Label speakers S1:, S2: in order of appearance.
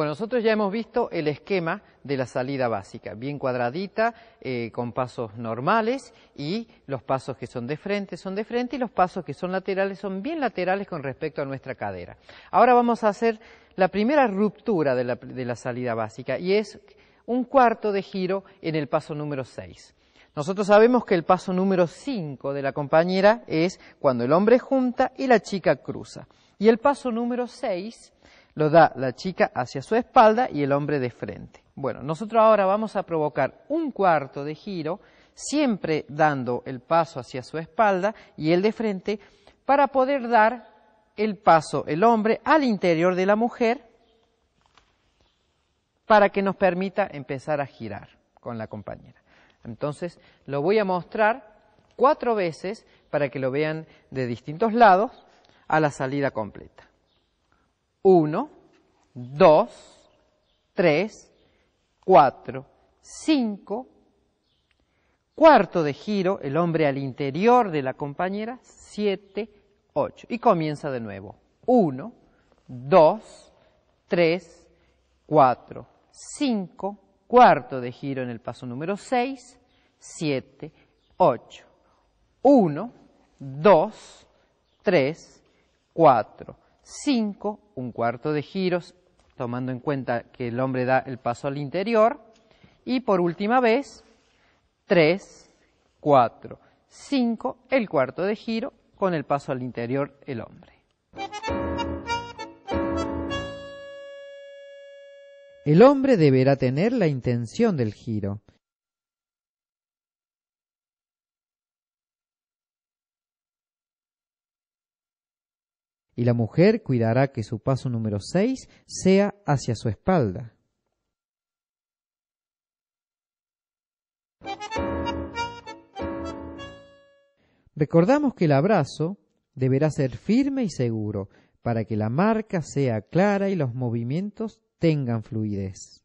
S1: Bueno, nosotros ya hemos visto el esquema de la salida básica, bien cuadradita, eh, con pasos normales y los pasos que son de frente son de frente y los pasos que son laterales son bien laterales con respecto a nuestra cadera. Ahora vamos a hacer la primera ruptura de la, de la salida básica y es un cuarto de giro en el paso número 6. Nosotros sabemos que el paso número 5 de la compañera es cuando el hombre junta y la chica cruza. Y el paso número 6 lo da la chica hacia su espalda y el hombre de frente. Bueno, nosotros ahora vamos a provocar un cuarto de giro, siempre dando el paso hacia su espalda y el de frente, para poder dar el paso, el hombre, al interior de la mujer, para que nos permita empezar a girar con la compañera. Entonces, lo voy a mostrar cuatro veces para que lo vean de distintos lados a la salida completa. 1, 2, 3, 4, 5. Cuarto de giro, el hombre al interior de la compañera, 7, 8. Y comienza de nuevo. 1, 2, 3, 4, 5. Cuarto de giro en el paso número 6, 7, 8. 1, 2, 3, 4, 5, un cuarto de giros, tomando en cuenta que el hombre da el paso al interior. Y por última vez, 3, 4, 5, el cuarto de giro, con el paso al interior el hombre. El hombre deberá tener la intención del giro y la mujer cuidará que su paso número 6 sea hacia su espalda. Recordamos que el abrazo deberá ser firme y seguro para que la marca sea clara y los movimientos tengan fluidez.